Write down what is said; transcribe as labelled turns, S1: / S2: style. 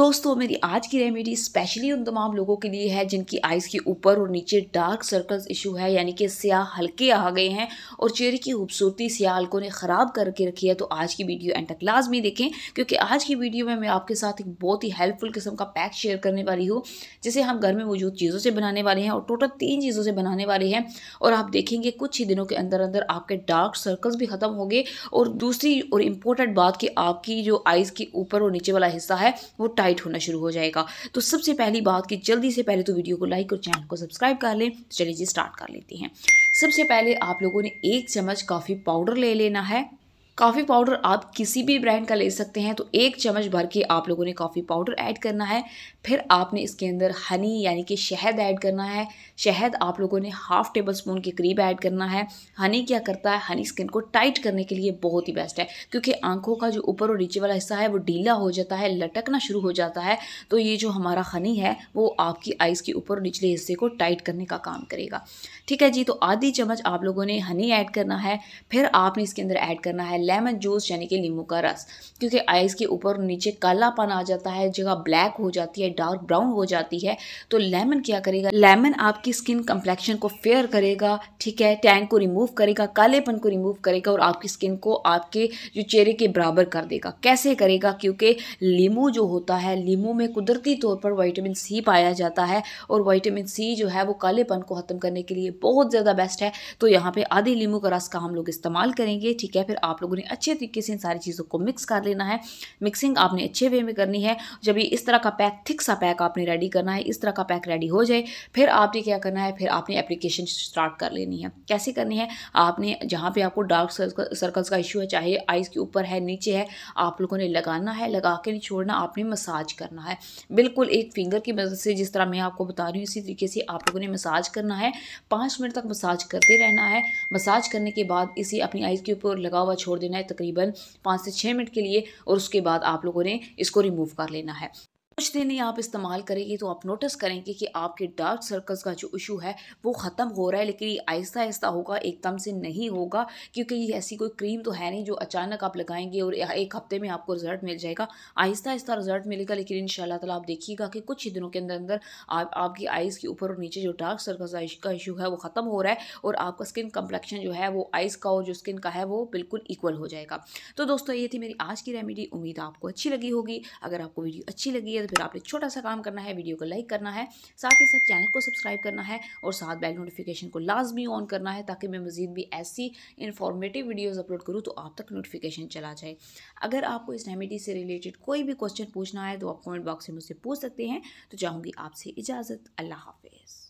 S1: दोस्तों मेरी आज की रेमेडी स्पेशली उन तमाम लोगों के लिए है जिनकी आइज़ के ऊपर और नीचे डार्क सर्कल्स इशू है यानी कि स्याह हल्के आ गए हैं और चेहरे की खूबसूरती स्याह हल्कों ने ख़राब करके रखी है तो आज की वीडियो एंड तक लाजमी देखें क्योंकि आज की वीडियो में मैं आपके साथ एक बहुत ही हेल्पफुल किस्म का पैक शेयर करने वाली हूँ जिसे हम घर में मौजूद चीज़ों से बनाने वाले हैं और टोटल तीन चीज़ों से बनाने वाले हैं और आप देखेंगे कुछ ही दिनों के अंदर अंदर आपके डार्क सर्कल्स भी ख़त्म होंगे और दूसरी और इम्पोर्टेंट बात कि आपकी जो आइज़ के ऊपर और नीचे वाला हिस्सा है वो टाइट होना शुरू हो जाएगा तो सबसे पहली बात कि जल्दी से पहले तो वीडियो को लाइक और चैनल को सब्सक्राइब कर लें तो चलिए जी स्टार्ट कर लेते हैं सबसे पहले आप लोगों ने एक चम्मच कॉफी पाउडर ले लेना है कॉफ़ी पाउडर आप किसी भी ब्रांड का ले सकते हैं तो एक चम्मच भर के आप लोगों ने कॉफ़ी पाउडर ऐड करना है फिर आपने इसके अंदर हनी यानी कि शहद ऐड करना है शहद आप लोगों ने हाफ़ टेबल स्पून के करीब ऐड करना है हनी क्या करता है हनी स्किन को टाइट करने के लिए बहुत ही बेस्ट है क्योंकि आंखों का जो ऊपर और नीचे वाला हिस्सा है वो ढीला हो जाता है लटकना शुरू हो जाता है तो ये जो हमारा हनी है वो आपकी आइज़ के ऊपर और निचले हिस्से को टाइट करने का काम करेगा ठीक है जी तो आधी चम्मच आप लोगों ने हनी ऐड करना है फिर आपने इसके अंदर ऐड करना है लेमन जूस यानी कि नींबू का रस क्योंकि आइज़ के ऊपर नीचे कालापन आ जाता है जगह ब्लैक हो जाती है डार्क ब्राउन हो जाती है तो लेमन क्या करेगा लेमन आपकी स्किन कंप्लेक्शन को फेयर करेगा ठीक है टैंक को रिमूव करेगा कालेपन को रिमूव करेगा और आपकी स्किन को आपके जो चेहरे के बराबर कर देगा कैसे करेगा क्योंकि लीमू जो होता है लीमू में कुदरती तौर पर वाइटामिन सी पाया जाता है और वाइटामिन सी जो है वो कालेपन को ख़त्म करने के लिए बहुत ज़्यादा बेस्ट है तो यहाँ पे आधे लीमू का रस का हम लोग इस्तेमाल करेंगे ठीक है फिर आप लोग लोगों ने अच्छे तरीके से इन सारी चीज़ों को मिक्स कर लेना है मिक्सिंग आपने अच्छे वे में करनी है जब ये इस तरह का पैक थिक सा पैक आपने रेडी करना है इस तरह का पैक रेडी हो जाए फिर आपने क्या करना है फिर आपने एप्लीकेशन स्टार्ट कर लेनी है कैसे करनी है आपने जहाँ पर आपको डार्क सर्कल्स का इशू है चाहे आइज़ के ऊपर है नीचे है आप लोगों ने लगाना है लगा के नहीं छोड़ना आपने मसाज करना है बिल्कुल एक फिंगर की मदद से जिस तरह मैं आपको बता रही हूँ इसी तरीके से आप लोगों ने मसाज करना है पाँच मिनट तक मसाज करते रहना है मसाज करने के बाद इसे अपनी आइज़ के ऊपर लगा हुआ छोड़ देना है तकरीबन पाँच से छः मिनट के लिए और उसके बाद आप लोगों ने इसको रिमूव कर लेना है कुछ दिन ही आप इस्तेमाल करेंगे तो आप नोटिस करेंगे कि आपके डार्क सर्कल्स का जो इशू है वो ख़त्म हो रहा है लेकिन ये आहिस्ता आहिस्ता होगा एकदम से नहीं होगा क्योंकि ये ऐसी कोई क्रीम तो है नहीं जो अचानक आप लगाएंगे और एक हफ्ते में आपको रिजल्ट मिल जाएगा आहिस्ता आहिस्ता रिजल्ट मिलेगा लेकिन इन शाला आप देखिएगा कि कुछ ही दिनों के अंदर अंदर आप आपकी आइज़ के ऊपर और नीचे जो डार्क सर्कल्स का इशू है वो ख़त्म हो रहा है और आपका स्किन कम्प्लेक्शन जो है वो आइज़ का और जो स्किन का है वो बिल्कुल इक्वल हो जाएगा तो दोस्तों ये थी मेरी आज की रेमेडी उम्मीद आपको अच्छी लगी होगी अगर आपको वीडियो अच्छी लगी है फिर आपने छोटा सा काम करना है वीडियो को लाइक करना है साथ ही साथ चैनल को सब्सक्राइब करना है और साथ बेल नोटिफिकेशन को लाजमी ऑन करना है ताकि मैं मज़ीद भी ऐसी इन्फॉर्मेटिव वीडियोज़ अपलोड करूँ तो आप तक नोटिफिकेशन चला जाए अगर आपको इस रेमिडी से रिलेटेड कोई भी क्वेश्चन पूछना है तो आप कमेंट बॉक्स में मुझसे पूछ सकते हैं तो चाहूँगी आपसे इजाज़त अल्लाह हाफिज़